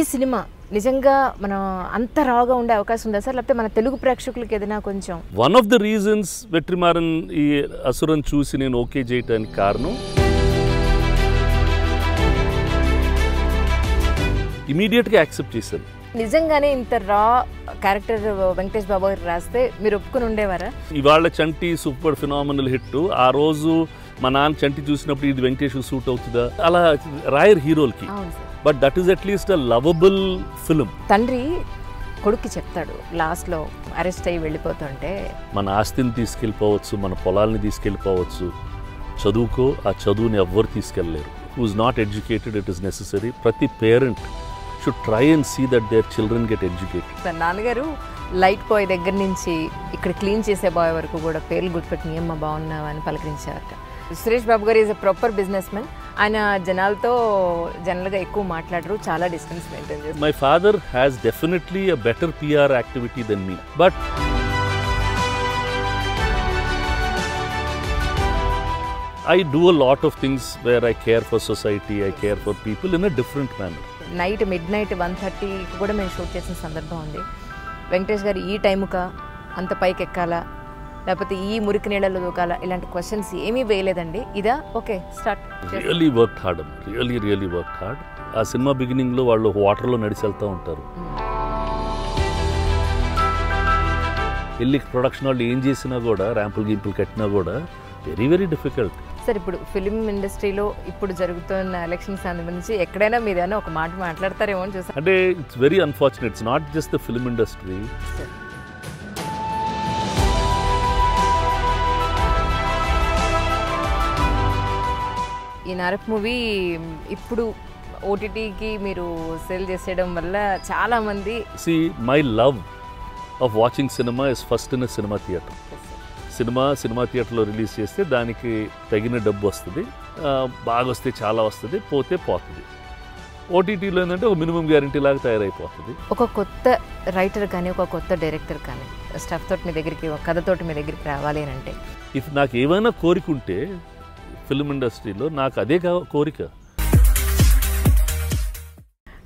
ఈ సినిమా నిజంగా మనం అంత రాగా ఉండే అవకాశం ఉందా సార్ లేకపోతే మన తెలుగు ప్రేక్షకులకి ఏదైనా కొంచెం one of the reasons Vetrimaaran ఈ అసురం చూసి నేను ఓకే చేయటానికి కారణం ఇమీడియట్గా యాక్సెప్ట్ చేశాను నిజంగానే ఇంత రా క్యారెక్టర్ వెంకటేష్ బాబు గారు రాస్తే మీరు ఒప్పుకుని ఉండేవారా ఇవాళ చంటి సూపర్ ఫినామినల్ హిట్ ఆ రోజు మా నాన్న చంటి చూసినప్పుడు ఇది వెంకటేష్ సూట్ అవుతుందా అలా రాయర్ హీరోలకి but that is at least lovable film తండ్రి కొడుక్కి చెప్తాడు లాస్ట్లో అరెస్ట్ అయ్యి వెళ్ళిపోతుంటే మన ఆస్తిని తీసుకెళ్ళిపోవచ్చు మన పొలాల్ని తీసుకెళ్ళిపోవచ్చు చదువుకో ఆ చదువుని ఎవ్వరు తీసుకెళ్ళలేరు whose not educated it is necessary ప్రతి parent should try and see that their children get educated నాన్నగారు లైట్ బాయ్ దగ్గర నుంచి ఇక్కడ క్లీన్ చేసే బాయ్ వరకు కూడా పేర్లు గుర్తుపెట్టి ఏమ్మ బాగున్నావని పలకరించారట Suresh Babu garu is a proper business men ఆయన జనాలతో జనరల్గా ఎక్కువ మాట్లాడరు చాలా డిస్టెన్స్ మెయింటైన్ చేస్తారు my father has definitely a better PR activity then me but I do a lot of things where I care for society I care for people in a different manner night midnight one థర్టీకి కూడా మేము shoot చేసిన సందర్భం ఉంది వెంకటేష్ గారు ఈ టైముకా అంత పైకి ఎక్కాలా లేకపోతే ఈ మురికి నీళ్ళలో దూకాల ఇలాంటి క్వశ్చన్స్ ఏమీ వేయలేదండి ఇదా okay start really work hard really really work hard ఆ సినిమా లో వాళ్ళు వాటర్లో నడిచి వెళ్తూ ఉంటారు వెళ్ళి ప్రొడక్షన్ వాళ్ళు ఏం చేసినా కూడా ర్యాంపులు గింపులు కట్టినా కూడా వెరీ వెరీ డిఫికల్ట్ సార్ ఇప్పుడు ఫిలిం ఇండస్ట్రీలో ఇప్పుడు జరుగుతున్న ఎలక్షన్ సంబంధించి ఎక్కడైనా మీద ఒక మాట మాట్లాడతారేమో అని చూసాను అంటే it's very unfortunate it's not just the film industry ఈ నరక్ మూవీ ఇప్పుడు ఓటీటీకి మీరు సెల్ చేసేయడం వల్ల చాలామంది see my love of watching cinema is first in cinema theatre cinema cinema థియేటర్లో రిలీజ్ చేస్తే దానికి తగిన డబ్బు వస్తుంది బాగా వస్తే చాలా వస్తుంది పోతే పోతుంది ఓటీటీలో ఏంటంటే ఒక మినిమం గ్యారంటీ లాగా తయారైపోతుంది ఒక కొత్త రైటర్ కానీ ఒక కొత్త డైరెక్టర్ కానీ స్టఫ్ తోటి మీ దగ్గరికి ఒక కథతోటి మీ దగ్గరికి రావాలి అని అంటే ఇఫ్ నాకు ఏమైనా కోరికుంటే ఫిల్మ్ ఇండస్ట్రీలో నాకు అదే కోరిక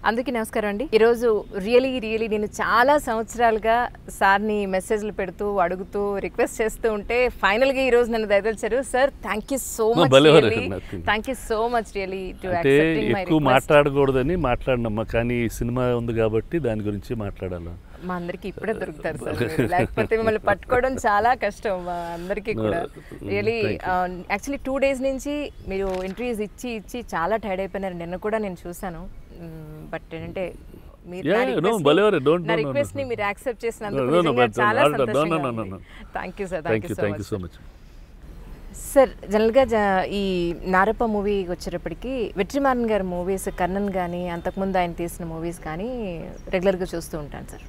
అందుకే నమస్కారం అండి ఈరోజు రియలీ రియలీ నేను చాలా సంవత్సరాలుగా సార్ని మెసేజ్లు పెడుతూ అడుగుతూ రిక్వెస్ట్ చేస్తూ ఉంటే ఫైనల్గా ఈరోజు నన్ను దయదలిచారు sir thank you so much thank you so much really అంటే ఎక్కువ మాట్లాడకూడదని మాట్లాడినమ్మా కానీ సినిమా ఉంది కాబట్టి దాని గురించి మాట్లాడాలి మా అందరికి ఇప్పుడే దొరుకుతారు సార్ లేకపోతే మిమ్మల్ని పట్టుకోవడం చాలా కష్టం మా అందరికీ కూడా రియలీ యాక్చువల్లీ టూ డేస్ నుంచి మీరు ఇంటర్వ్యూస్ ఇచ్చి ఇచ్చి చాలా టైర్డ్ అయిపోయినారు నిన్న కూడా నేను చూశాను బట్ ఏంటంటే రిక్వెస్ట్ ని మీరు యాక్సెప్ట్ చాలా thank you sir thank you so much sir జనరల్గా ఈ నారప్ప మూవీ వచ్చేటప్పటికి వెట్రిమారన్ గారి మూవీస్ కర్ణన్ కానీ అంతకుముందు ఆయన తీసిన మూవీస్ కానీ రెగ్యులర్గా చూస్తూ ఉంటాను సార్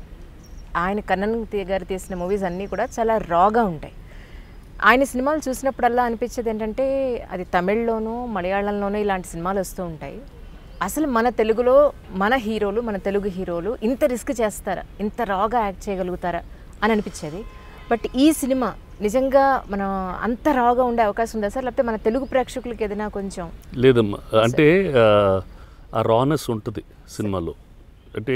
ఆయన కన్నన్ గారు తీసిన మూవీస్ అన్నీ కూడా చాలా రాగా ఉంటాయి ఆయన సినిమాలు చూసినప్పుడల్లా అనిపించేది ఏంటంటే అది తమిళ్లోనూ మలయాళంలోనూ ఇలాంటి సినిమాలు వస్తూ ఉంటాయి అసలు మన తెలుగులో మన హీరోలు మన తెలుగు హీరోలు ఇంత రిస్క్ చేస్తారా ఇంత రాగా యాక్ట్ చేయగలుగుతారా అని అనిపించేది బట్ ఈ సినిమా నిజంగా మనం అంత రాగా ఉండే అవకాశం ఉందా సార్ లేకపోతే మన తెలుగు ప్రేక్షకులకి ఏదైనా కొంచెం లేదమ్మా అంటే ఆ రానెస్ ఉంటుంది సినిమాలో అంటే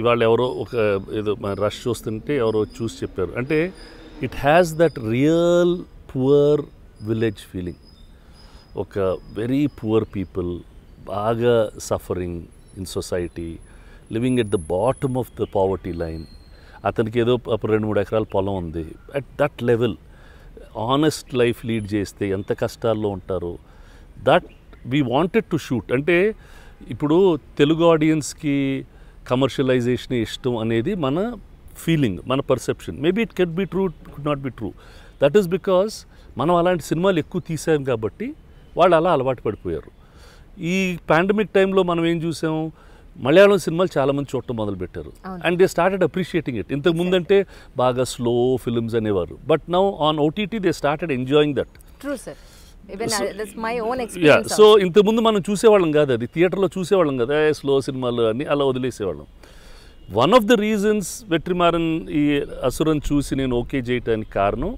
ఇవాళ ఎవరో ఒక ఏదో రష్ చూస్తుంటే ఎవరో చూసి చెప్పారు అంటే it has that real poor village feeling ఒక వెరీ పువర్ పీపుల్ బాగా suffering in society living at the bottom of the poverty line అతనికి ఏదో రెండు మూడు ఎకరాల పొలం ఉంది at that level honest life lead చేస్తే ఎంత కష్టాల్లో ఉంటారో that we wanted to shoot అంటే ఇప్పుడు తెలుగు ఆడియన్స్కి కమర్షియలైజేషన్ ఇష్టం అనేది మన ఫీలింగ్ మన perception maybe it can be true could not be true that is because మనం అలాంటి సినిమాలు ఎక్కువ తీసాం కాబట్టి వాళ్ళు అలా అలవాటు పడిపోయారు ఈ పాండమిక్ టైంలో మనం ఏం చూసాం మలయాళం సినిమాలు చాలామంది చూడటం మొదలుపెట్టారు and they started appreciating it ఇంతకు ముందంటే బాగా స్లో ఫిల్మ్స్ అనేవారు but now on OTT they started enjoying that true sir yeah so ఇంతకుముందు మనం చూసేవాళ్ళం కాదు అది థియేటర్లో చూసేవాళ్ళం కదా స్లో సినిమాలు అని అలా వదిలేసేవాళ్ళం one of the reasons Vetrimaaran ఈ అసురం చూసి నేను ఓకే చేయటానికి కారణం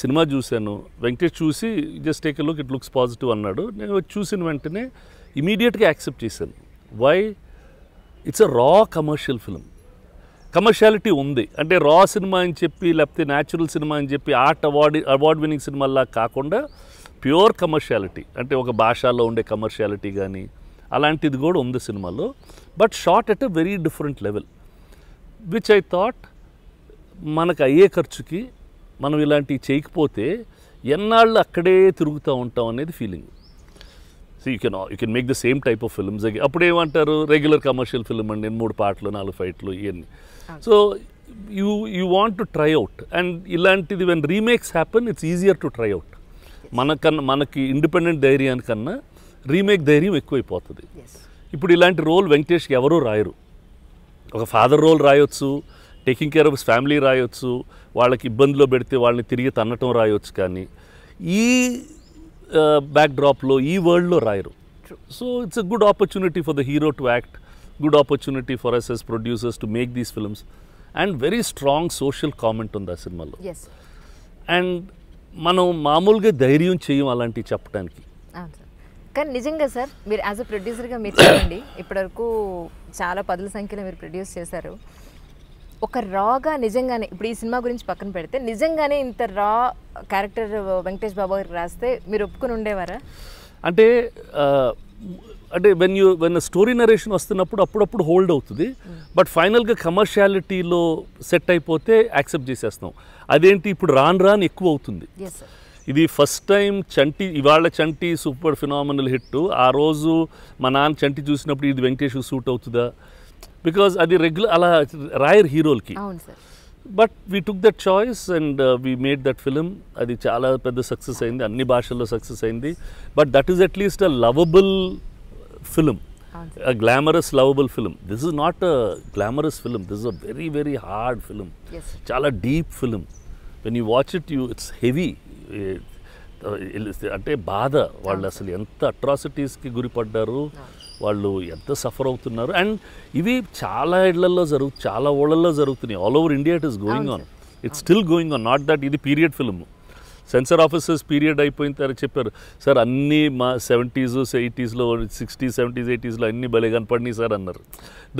సినిమా చూశాను వెంకటేష్ చూసి just take look it looks positive అన్నాడు నేను చూసిన వెంటనే ఇమీడియట్గా యాక్సెప్ట్ చేశాను వై ఇట్స్ అ రా కమర్షియల్ ఫిల్మ్ కమర్షియాలిటీ ఉంది అంటే రా సినిమా అని చెప్పి లేకపోతే న్యాచురల్ సినిమా అని చెప్పి ఆర్ట్ అవార్డ్ అవార్డ్ వినింగ్ సినిమాల్లా కాకుండా ప్యూర్ కమర్షియాలిటీ అంటే ఒక భాషలో ఉండే కమర్షియాలిటీ కానీ అలాంటిది కూడా ఉంది సినిమాలో but shot at a very different level which I thought మనకు అయ్యే ఖర్చుకి మనం ఇలాంటివి చేయకపోతే ఎన్నాళ్ళు అక్కడే తిరుగుతూ ఉంటాం అనేది feeling so you can you can make the same type of films అప్పుడు ఏమంటారు రెగ్యులర్ కమర్షియల్ ఫిల్మ్ అండి మూడు పాటలు నాలుగు ఫైట్లు ఇవన్నీ so you you want to try out and ఇలాంటిది when remakes happen it's easier to try out మనకన్నా మనకి ఇండిపెండెంట్ ధైర్యాని కన్నా రీమేక్ ధైర్యం ఎక్కువైపోతుంది ఇప్పుడు ఇలాంటి రోల్ వెంకటేష్ ఎవరూ రాయరు ఒక ఫాదర్ రోల్ రాయొచ్చు టేకింగ్ కేర్ ఆఫ్ ఫ్యామిలీ రాయొచ్చు వాళ్ళకి ఇబ్బందిలో పెడితే వాళ్ళని తిరిగి తన్నటం రాయొచ్చు కానీ ఈ బ్యాక్డ్రాప్లో uh, ఈ వరల్డ్లో రాయరు so it's a good opportunity for the hero to act good opportunity for us as producers to make these films and very strong social comment ఉంది ఆ సినిమాలో అండ్ మనం మామూలుగా ధైర్యం చేయం అలాంటివి చెప్పడానికి కానీ నిజంగా సార్ మీరు యాజ్ అ ప్రొడ్యూసర్గా మీరు చెప్పండి ఇప్పటివరకు చాలా పదుల సంఖ్యలో మీరు ప్రొడ్యూస్ చేశారు ఒక రాగా నిజంగానే ఇప్పుడు ఈ సినిమా గురించి పక్కన పెడితే నిజంగానే ఇంత రా క్యారెక్టర్ వెంకటేష్ బాబు గారికి రాస్తే మీరు ఒప్పుకుని ఉండేవారా అంటే అంటే when you when story narration వస్తున్నప్పుడు అప్పుడప్పుడు హోల్డ్ అవుతుంది బట్ ఫైనల్గా కమర్షియాలిటీలో సెట్ అయిపోతే యాక్సెప్ట్ చేసేస్తాం అదేంటి ఇప్పుడు రాను రాను ఎక్కువ అవుతుంది ఇది ఫస్ట్ టైం చంటి ఇవాళ చంటి సూపర్ ఫినామినల్ హిట్ ఆ రోజు మా నాన్న చంటి చూసినప్పుడు ఇది వెంకటేష్ సూట్ అవుతుందా బికాజ్ అది రెగ్యులర్ అలా రాయర్ హీరోలకి but we took that choice and we made that film అది చాలా పెద్ద సక్సెస్ అయింది అన్ని భాషల్లో సక్సెస్ అయింది but that is at least a lovable film. A glamorous, lovable film. This is not a glamorous film. This is a very, very hard film. Yes. Chala deep film. When you watch it, you it's heavy. అంటే బాధ వాళ్ళు అసలు ఎంత అట్రాసిటీస్కి గురిపడ్డారు వాళ్ళు ఎంత suffer అవుతున్నారు and ఇవి చాలా ఇళ్లలో జరుగు చాలా ఊళ్ళల్లో జరుగుతున్నాయి all over India it is going on it's still going on not that ఇది period film censor officers period అయిపోయిన తర్వాత చెప్పారు సార్ అన్నీ మా సెవెంటీస్ ఎయిటీస్లో సిక్స్టీస్ సెవెంటీస్ ఎయిటీస్లో అన్ని భలే కనపడినాయి సార్ అన్నారు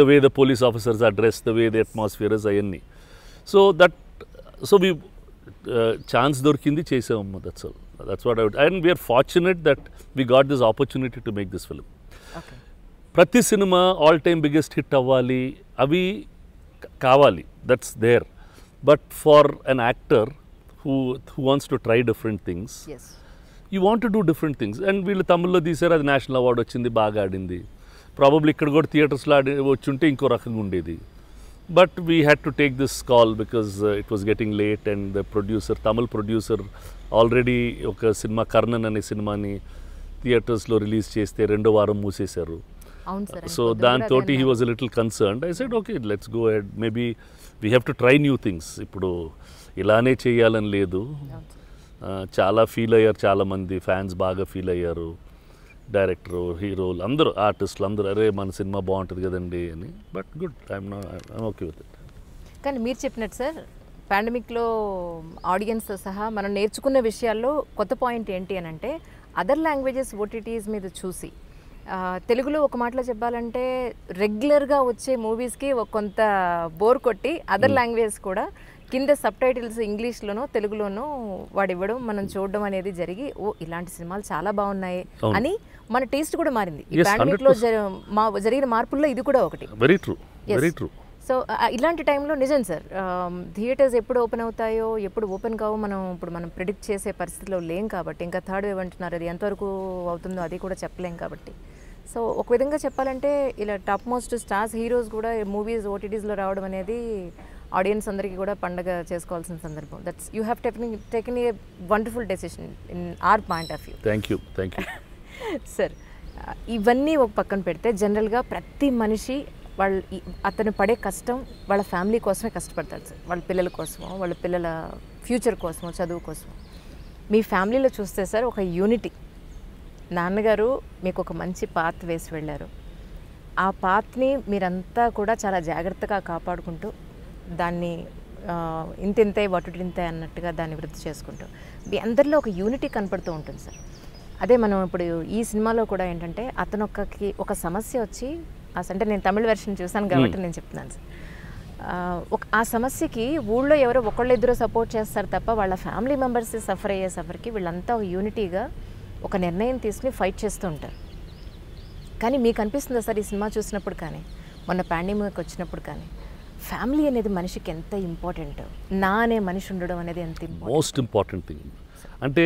the way the police officers address the way the atmospheres అవన్నీ so that so we chance దొరికింది చేసాము that's that's what and we are fortunate that we got this opportunity to make this film ప్రతి సినిమా all time biggest hit అవ్వాలి అవి కావాలి that's there but for an actor who who wants to try different things you want do different things and వీళ్ళు తమిళ్లో తీశారు అది national award వచ్చింది బాగా ఆడింది ప్రాబబ్లీ ఇక్కడ కూడా థియేటర్స్లో ఆడి వచ్చుంటే ఇంకో రకంగా ఉండేది but we had to take this call because it was getting late and the producer Tamil producer already ఒక సినిమా కర్ణన్ అనే సినిమాని థియేటర్స్లో రిలీజ్ చేస్తే రెండో వారం మూసేశారు సో దాంతో he was little concern I said okay let's go head maybe we have to try new things ఇప్పుడు ఇలానే చేయాలని లేదు చాలా ఫీల్ అయ్యారు చాలామంది ఫ్యాన్స్ బాగా ఫీల్ అయ్యారు డైరెక్టరు హీరోలు అందరూ ఆర్టిస్టులు అందరూ అరే మన సినిమా బాగుంటుంది కదండి అని but good I'm okay with it కానీ మీరు చెప్పినట్టు సార్ పాండమిక్లో ఆడియన్స్ సహా మనం నేర్చుకున్న విషయాల్లో కొత్త పాయింట్ ఏంటి అని అంటే అదర్ లాంగ్వేజెస్ ఓటీటీస్ మీద చూసి తెలుగులో ఒక మాటలో చెప్పాలంటే రెగ్యులర్గా వచ్చే మూవీస్కి ఒక కొంత బోర్ కొట్టి అదర్ లాంగ్వేజ్ కూడా కింద సబ్ టైటిల్స్ ఇంగ్లీష్లోనో తెలుగులోనో వాడు ఇవ్వడం మనం చూడడం అనేది జరిగి ఓ ఇలాంటి సినిమాలు చాలా బాగున్నాయి అని మన టేస్ట్ కూడా మారింది లో మా జరిగిన మార్పుల్లో ఇది కూడా ఒకటి very true very true so ఇలాంటి టైంలో నిజం సార్ థియేటర్స్ ఎప్పుడు ఓపెన్ అవుతాయో ఎప్పుడు ఓపెన్ కావో మనం ఇప్పుడు మనం ప్రిడిక్ట్ చేసే పరిస్థితిలో లేం కాబట్టి ఇంకా థర్డ్ వేవ్ అంటున్నారు అది ఎంతవరకు అవుతుందో అది కూడా చెప్పలేం కాబట్టి సో ఒక విధంగా చెప్పాలంటే ఇలా టాప్ మోస్ట్ స్టార్స్ హీరోస్ కూడా మూవీస్ ఓటీటీస్లో రావడం అనేది ఆడియన్స్ అందరికీ కూడా పండగ చేసుకోవాల్సిన సందర్భం that's you have taken taken a wonderful decision in our point of view thank you thank you sir ఇవన్నీ ఒక పక్కన పెడితే జనరల్గా ప్రతి మనిషి వాళ్ళ అతను పడే కష్టం వాళ్ళ ఫ్యామిలీ కోసమే కష్టపడతాడు సార్ వాళ్ళ పిల్లల కోసమో వాళ్ళ పిల్లల ఫ్యూచర్ కోసమో చదువు కోసమో మీ ఫ్యామిలీలో చూస్తే సార్ ఒక యూనిటీ నాన్నగారు మీకు ఒక మంచి పాత్ వేసి వెళ్ళారు ఆ పాత్ని మీరంతా కూడా చాలా జాగ్రత్తగా కాపాడుకుంటూ దాన్ని ఇంతింతే వటుటింతే అన్నట్టుగా దాన్ని వృద్ధి చేసుకుంటూ అందరిలో ఒక యూనిటీ కనపడుతూ ఉంటుంది సార్ అదే మనం ఇప్పుడు ఈ సినిమాలో కూడా ఏంటంటే అతను ఒకకి ఒక సమస్య వచ్చి అంటే నేను తమిళ వెర్షన్ చూసాను కాబట్టి నేను చెప్తున్నాను సార్ ఒక ఆ సమస్యకి ఊళ్ళో ఎవరో ఒకళ్ళిద్దరూ సపోర్ట్ చేస్తారు తప్ప వాళ్ళ ఫ్యామిలీ మెంబర్స్ సఫర్ అయ్యే సఫర్కి వీళ్ళంతా ఒక యూనిటీగా ఒక నిర్ణయం తీసుకుని ఫైట్ చేస్తూ ఉంటారు కానీ మీకు అనిపిస్తుందా సార్ ఈ సినిమా చూసినప్పుడు కానీ మొన్న పాండమిక్ వచ్చినప్పుడు కానీ ఫ్యామిలీ అనేది మనిషికి ఎంత ఇంపార్టెంట్ నా అనే మనిషి ఉండడం అనేది ఎంత మోస్ట్ ఇంపార్టెంట్ థింగ్ అంటే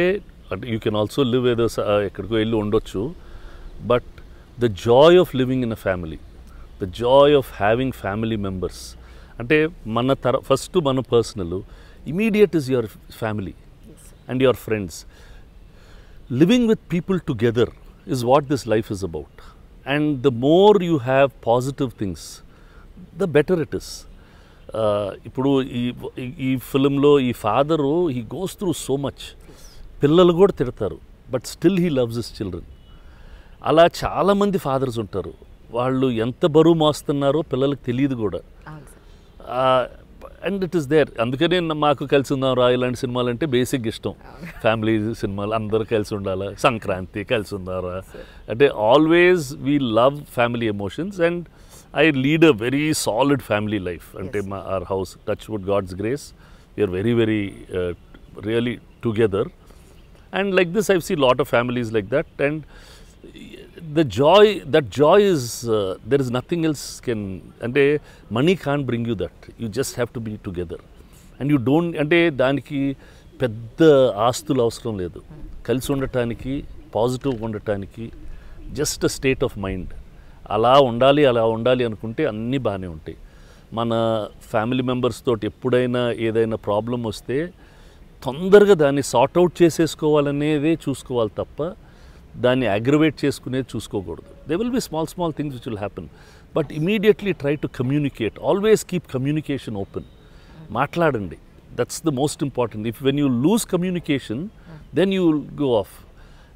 అంటే యూ కెన్ ఆల్సో లివ్ ఏదో ఎక్కడికో వెళ్ళి ఉండొచ్చు but the joy of living in a family the joy of having family members అంటే మన తర ఫస్ట్ మన personal immediate is your family and your friends living with people together is what this life is about and the more you have positive things the better it is ఇప్పుడు ఈ ఈ ఫిలింలో ఈ father ఈ goes through so much పిల్లలు కూడా తిడతారు but still he loves his children అలా చాలామంది ఫాదర్స్ ఉంటారు వాళ్ళు ఎంత బరువు మోస్తున్నారో పిల్లలకు తెలియదు కూడా అండ్ ఇట్ ఈస్ దేర్ అందుకనే మాకు కలిసి ఉందాం రాయల్ ఇలాంటి సినిమాలు అంటే బేసిక్ ఇష్టం ఫ్యామిలీ సినిమాలు అందరూ కలిసి ఉండాలా సంక్రాంతి కలిసి ఉందారా అంటే always we love family emotions and I lead a very solid family life అంటే మా our house touch wood God's grace we are very very really together and like this I see lot of families like that and the joy that joy is there is nothing else can అంటే money can bring you that you just have to be together and you don't అంటే దానికి పెద్ద ఆస్తులు అవసరం లేదు కలిసి ఉండటానికి పాజిటివ్గా ఉండటానికి just a state of mind అలా ఉండాలి అలా ఉండాలి అనుకుంటే అన్నీ బాగానే ఉంటాయి మన ఫ్యామిలీ మెంబర్స్ తోటి ఎప్పుడైనా ఏదైనా ప్రాబ్లం వస్తే తొందరగా దాన్ని సార్ట్అవుట్ చేసేసుకోవాలనేదే చూసుకోవాలి తప్ప దాన్ని అగ్రవేట్ చేసుకునేది చూసుకోకూడదు they will be small small things which will happen but immediately try to communicate always keep communication open మాట్లాడండి that's the most important if when you lose communication then you go off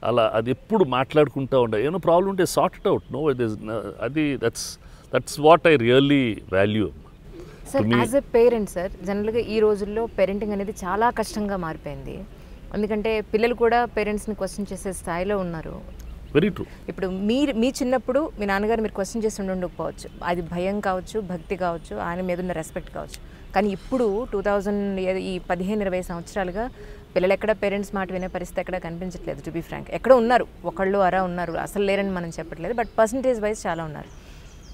అలా అది ఎప్పుడు మాట్లాడుకుంటూ ఉండే ఏమైనా problem ఉంటే sort out no it is అది that's that's what I really value sir as a parent sir జనరల్గా ఈ రోజుల్లో పేరెంటింగ్ అనేది చాలా కష్టంగా మారిపోయింది ఎందుకంటే పిల్లలు కూడా పేరెంట్స్ని క్వశ్చన్ చేసే స్థాయిలో ఉన్నారు వెరీ ట్రూ ఇప్పుడు మీరు మీ చిన్నప్పుడు మీ నాన్నగారు మీరు క్వశ్చన్ చేసి ఉండకపోవచ్చు అది భయం కావచ్చు భక్తి కావచ్చు ఆయన మీద ఉన్న రెస్పెక్ట్ కావచ్చు కానీ ఇప్పుడు టూ థౌజండ్ ఈ పదిహేను ఇరవై సంవత్సరాలుగా పిల్లలు ఎక్కడ పేరెంట్స్ మాట వినే పరిస్థితి ఎక్కడ కనిపించట్లేదు టు బీ ఫ్రాంక్ ఎక్కడ ఉన్నారు ఒకళ్ళు అరా ఉన్నారు అసలు లేరని మనం చెప్పట్లేదు బట్ పర్సంటేజ్ వైజ్ చాలా ఉన్నారు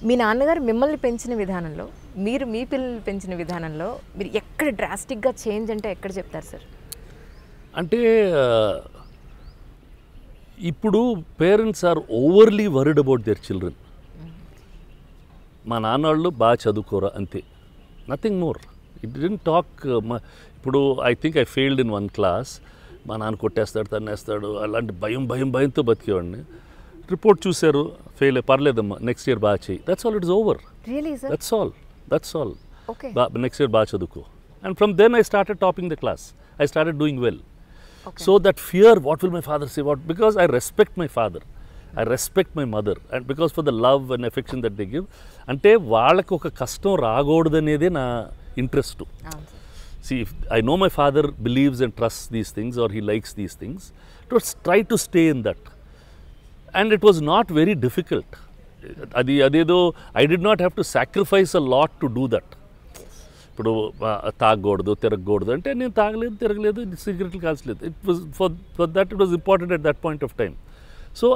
మీ నాన్నగారు మిమ్మల్ని పెంచిన విధానంలో మీరు మీ పిల్లల్ని పెంచిన విధానంలో మీరు ఎక్కడ డ్రాస్టిక్గా చేంజ్ అంటే ఎక్కడ చెప్తారు సార్ అంటే ఇప్పుడు parents are overly worried about their children మా నాన్నవాళ్ళు బాగా చదువుకోరా అంతే nothing more it the talk అప్పుడు I think I failed in one class మా నాన్న కొట్టేస్తాడు తన్నేస్తాడు అలాంటి భయం భయం భయంతో బతికేవాడిని రిపోర్ట్ చూశారు ఫెయిల్ పర్లేదమ్మా నెక్స్ట్ ఇయర్ బాగా చేయి that's all it's over that's all that's all next year బాగా చదువుకో and from then I started topping the class I started doing well so that fear what will my father say what because I respect my father I respect my mother and because for the love and affection that they give అంటే వాళ్ళకి ఒక కష్టం అనేది నా interest see I know my father believes and trust these things or he likes these things things just try to stay in that and it was not very difficult అది అదేదో I did not have to sacrifice a lot to do that ఇప్పుడు తాగకూడదు తిరగకూడదు అంటే నేను తాగలేదు తిరగలేదు సిగరెట్లు కాల్చలేదు it was for for that it was important at that point of time so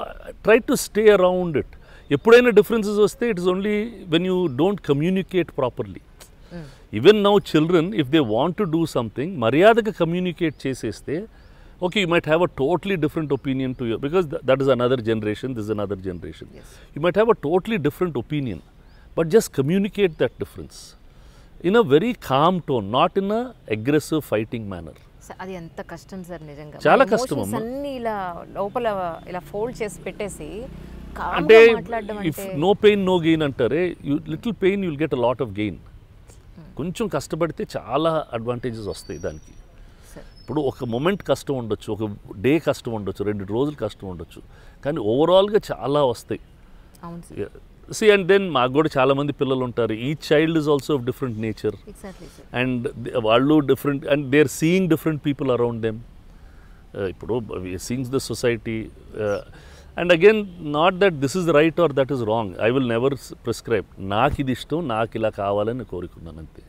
try to stay around it ఎప్పుడైనా డిఫరెన్సెస్ వస్తే it is only when you don't communicate properly even now children if they want to do something మర్యాదగా communicate చేసేస్తే okay you might have a totally different opinion to your because that is another generation this another generation you might have a totally different opinion but just communicate that difference in a very calm tone not in a aggressive fighting manner అది ఎంత కష్టం sir నిజంగా చాలా కష్టం అన్ని ఇలా లోపల ఇలా ఫోల్డ్ చేసి పెట్టేసి అంటే if no pain no gain అంటారే you little pain you'll get a lot of gain Hmm. కొంచెం కష్టపడితే చాలా అడ్వాంటేజెస్ వస్తాయి దానికి ఇప్పుడు ఒక మూమెంట్ కష్టం ఉండొచ్చు ఒక డే కష్టం ఉండొచ్చు రెండు రోజులు కష్టం ఉండొచ్చు కానీ ఓవరాల్గా చాలా వస్తాయి సి అండ్ దెన్ మాకు కూడా చాలామంది పిల్లలు ఉంటారు ఈ child is also of different nature and వాళ్ళు different and they are seeing different people around them ఇప్పుడు seeings the society and again not that this is right or that is wrong I will never prescribe నాకు ఇది ఇష్టం నాకు ఇలా కావాలని కోరుకున్నాను అంతే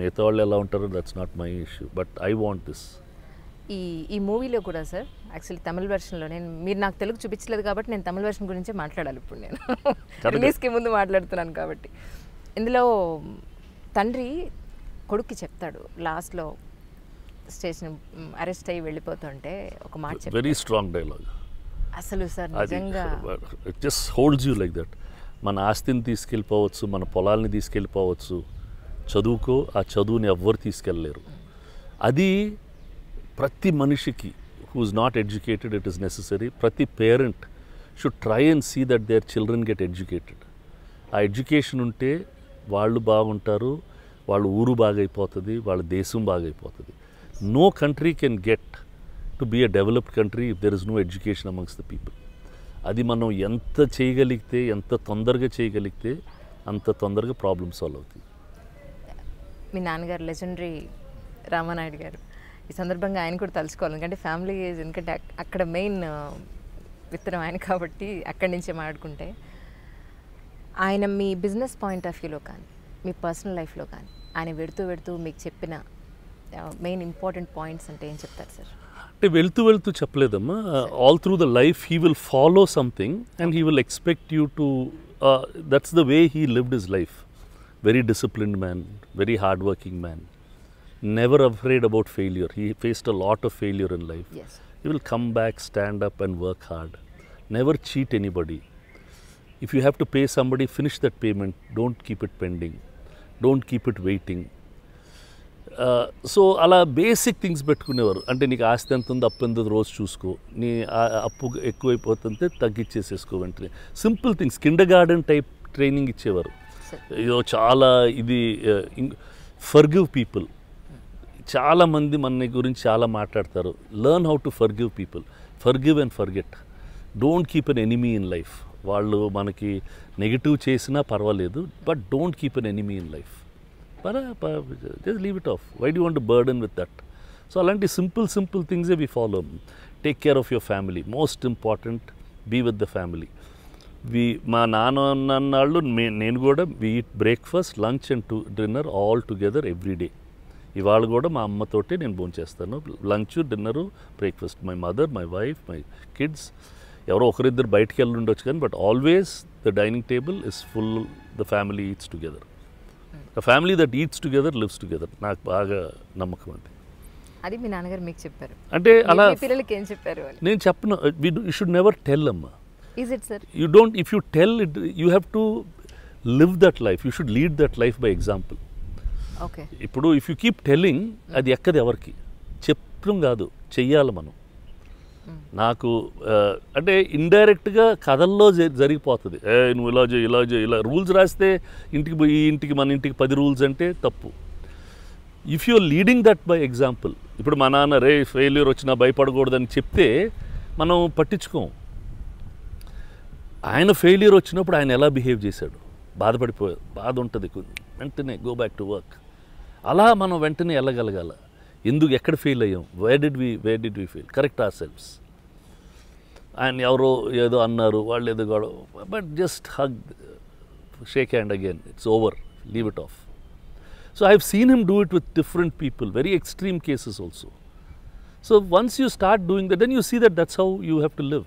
మిగతా వాళ్ళు ఎలా ఉంటారో that's not my issue but I want this ఈ ఈ మూవీలో కూడా సార్ యాక్చువల్లీ తమిళ వెర్షన్లో నేను మీరు నాకు తెలుగు చూపించలేదు కాబట్టి నేను తమిళ వెర్షన్ గురించే మాట్లాడాలి ఇప్పుడు నేను రిలీజ్కి ముందు మాట్లాడుతున్నాను కాబట్టి ఇందులో తండ్రి కొడుక్కి చెప్తాడు లాస్ట్లో స్టేషన్ అరెస్ట్ అయ్యి వెళ్ళిపోతుంటే ఒక మాట వెరీ స్ట్రాంగ్ డైలాగ్ అసలు సార్ నిజంగా just holds you like that మన ఆస్తిని తీసుకెళ్ళిపోవచ్చు మన పొలాల్ని తీసుకెళ్ళిపోవచ్చు చదువుకో ఆ చదువుని ఎవ్వరు తీసుకెళ్ళలేరు అది ప్రతి మనిషికి who's not educated it is necessary ప్రతి parent should try and see that their children get educated ఆ ఎడ్యుకేషన్ ఉంటే వాళ్ళు బాగుంటారు వాళ్ళ ఊరు బాగైపోతుంది వాళ్ళ దేశం బాగైపోతుంది no country can get to be a developed country if there is no education amongst the people అది మనం ఎంత చేయగలిగితే ఎంత తొందరగా చేయగలిగితే అంత తొందరగా ప్రాబ్లమ్ సాల్వ్ అవుతుంది మీ నాన్నగారు లెజెండరీ రామానాయుడు గారు ఈ సందర్భంగా ఆయన కూడా తలుచుకోవాలి ఎందుకంటే ఫ్యామిలీ ఏజ్ ఎందుకంటే అక్కడ మెయిన్ uh, విత్తనం ఆయన కాబట్టి అక్కడి నుంచే మాట్లాడుకుంటే ఆయన మీ బిజినెస్ పాయింట్ ఆఫ్ వ్యూలో కానీ మీ పర్సనల్ లైఫ్లో కానీ ఆయన వెడుతూ వెడుతూ మీకు చెప్పిన మెయిన్ ఇంపార్టెంట్ పాయింట్స్ అంటే ఏం చెప్తారు సార్ అంటే వెళ్తూ వెళ్తూ చెప్పలేదమ్మా all through the life he will follow something and he will expect you to that's the way he lived his life very disciplined man very hard working man never afraid about failure he faced a lot of failure in life he will come back stand up and work hard never cheat anybody if you have to pay somebody, finish that payment. Don't keep it pending. Don't keep it waiting. So అలా basic things పెట్టుకునేవారు అంటే నీకు ఆస్తి ఎంత ఉందో అప్పు ఎంత రోజు చూసుకో నీ అప్పు ఎక్కువైపోతుంటే తగ్గిచ్చేసేసుకో వెంటనే simple things kindergarten type training ఇచ్చేవారు ఇదో చాలా ఇది ఫర్గివ్ పీపుల్ చాలామంది మన గురించి చాలా మాట్లాడతారు learn how to forgive people forgive and forget don't keep an enemy in life వాళ్ళు మనకి నెగిటివ్ చేసినా పర్వాలేదు but don't keep an enemy in life just leave it off why do want burden with that so అలాంటి simple simple థింగ్సే we follow take care of your family most important be with the family we మా నాన్న అన్నాళ్ళు నేను కూడా we eat breakfast lunch and to dinner all together every day ఇవాళ కూడా మా అమ్మతోటే నేను భోంచేస్తాను lunch dinner breakfast my mother my wife my kids ఎవరో ఒకరిద్దరు బయటికి వెళ్ళి ఉండొచ్చు కానీ but always the dining table is full the family eats together the family that eats together lives together నాకు బాగా నమ్మకం అంటే అది మీ నాన్నగారు మీకు చెప్పారు అంటే అలా పిల్లలకి ఏం చెప్పారు నేను చెప్పను యూ షుడ్ నెవర్ టెల్ అమ్మా is it sir you don't if you tell it you have to live that life you should lead that life by example okay ఇప్పుడు ఇఫ్ యూ కీప్ టెల్లింగ్ అది ఎక్కది ఎవరికి చెప్పడం కాదు చెయ్యాలి మనం నాకు అంటే ఇండైరెక్ట్గా కథల్లో జరిగిపోతుంది ఏ నువ్వు ఇలా చేయి ఇలా చేయి ఇలా రూల్స్ రాస్తే ఇంటికి ఈ ఇంటికి మన ఇంటికి పది రూల్స్ అంటే తప్పు if you're leading that by example ఇప్పుడు మా నాన్న రే ఫెయిల్యూర్ వచ్చినా భయపడకూడదని చెప్తే మనం పట్టించుకోం ఆయన ఫెయిల్యూర్ వచ్చినప్పుడు ఆయన ఎలా బిహేవ్ చేశాడు బాధపడిపోయాడు బాధ ఉంటుంది వెంటనే గో బ్యాక్ టు వర్క్ అలా మనం వెంటనే వెళ్ళగలగాలి ఎందుకు ఎక్కడ ఫెయిల్ అయ్యాం where did we where did we fail correct ourselves ఆయన ఎవరో ఏదో అన్నారు వాళ్ళు ఏదో గొడవ but just hug shake hand again it's over leave it off so I have seen him do it with different people very extreme cases also so once you start doing that then you see that that's how you have to live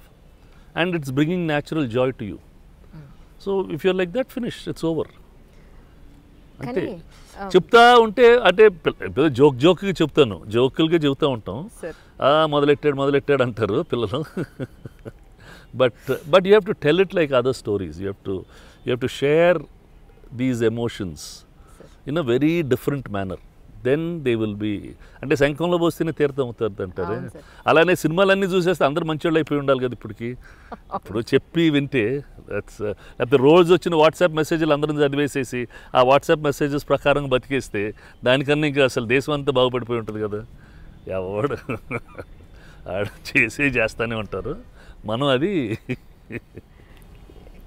and it's bringing natural joy to you so if you're like that finish it's over అంటే చెప్తా ఉంటే అంటే joke జోక్గా చెప్తాను జోకులుగా చెబుతూ ఉంటాం మొదలెట్టాడు మొదలెట్టాడు అంటారు పిల్లలు but but you have to tell it like other stories you have to you have to share these emotions in a very different manner then they will be అంటే శంఖంలో పోస్తేనే తీర్థం అవుతుంది అంటారు అలానే సినిమాలన్నీ చూసేస్తే అందరు మంచోళ్ళు అయిపోయి ఉండాలి కదా ఇప్పటికి ఇప్పుడు చెప్పి వింటే uh, లేకపోతే రోజు వచ్చిన వాట్సాప్ మెసేజ్లు అందరిని చదివేసేసి ఆ వాట్సాప్ మెసేజెస్ ప్రకారం బతికేస్తే దానికన్నా ఇంకా అసలు దేశం అంతా బాగుపడిపోయి ఉంటుంది కదా ఎవడు ఆడ చేసే చేస్తూనే ఉంటారు మనం అది